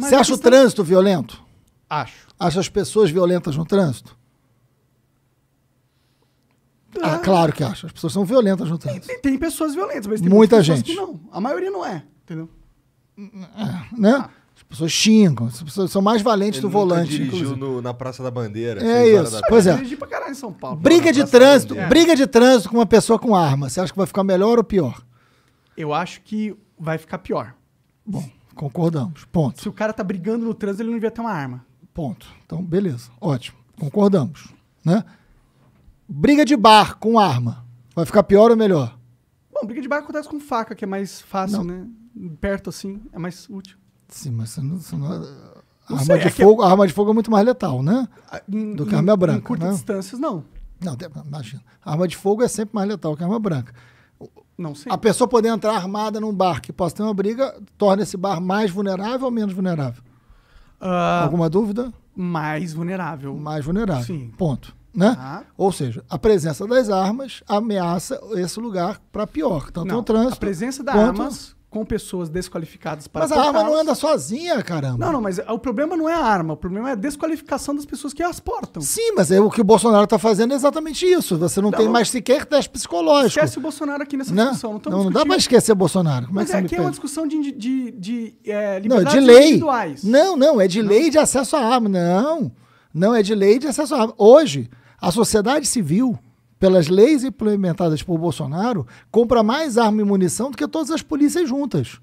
Mas Você acha o trânsito violento? Acho. Acha as pessoas violentas no trânsito? Ah, ah claro que acha. As pessoas são violentas no trânsito. Tem, tem pessoas violentas, mas tem muita gente. não. A maioria não é, entendeu? É, né? Ah. As pessoas xingam, as pessoas são mais valentes Ele do volante. dirigiu no, na Praça da Bandeira. É assim, isso, da... pois é. pra caralho em São Paulo. Briga de trânsito, briga de trânsito com uma pessoa com arma. Você acha que vai ficar melhor ou pior? Eu acho que vai ficar pior. Bom. Concordamos. Ponto. Se o cara tá brigando no trânsito, ele não devia ter uma arma. Ponto. Então, beleza. Ótimo. Concordamos. Né? Briga de bar com arma. Vai ficar pior ou melhor? Bom, briga de bar acontece com faca, que é mais fácil, não. né? Perto assim, é mais útil. Sim, mas você não. Você não... É- arma, sei, de é fogo, é... arma de fogo é muito mais letal, né? Ah, Do que em, arma branca. Em curtas né? distâncias, não. Não, imagina. Arma de fogo é sempre mais letal que arma branca. Não, sei. A pessoa poder entrar armada num bar que possa ter uma briga, torna esse bar mais vulnerável ou menos vulnerável? Uh, Alguma dúvida? Mais vulnerável. Mais vulnerável. Sim. Ponto. Né? Ah. Ou seja, a presença das armas ameaça esse lugar para pior, tanto Não, no trânsito. A presença das armas com pessoas desqualificadas para Mas a arma não anda sozinha, caramba. Não, não, mas o problema não é a arma, o problema é a desqualificação das pessoas que as portam. Sim, mas é o que o Bolsonaro está fazendo é exatamente isso. Você não, não tá tem mais sequer teste psicológico. Esquece o Bolsonaro aqui nessa discussão. Não, não, discutindo. não dá para esquecer o Bolsonaro. Como é mas é, que é, aqui é uma discussão de, de, de, é, não, é de lei. individuais. Não, não, é de não. lei de acesso à arma. Não, não é de lei de acesso à arma. Hoje, a sociedade civil pelas leis implementadas por Bolsonaro, compra mais arma e munição do que todas as polícias juntas.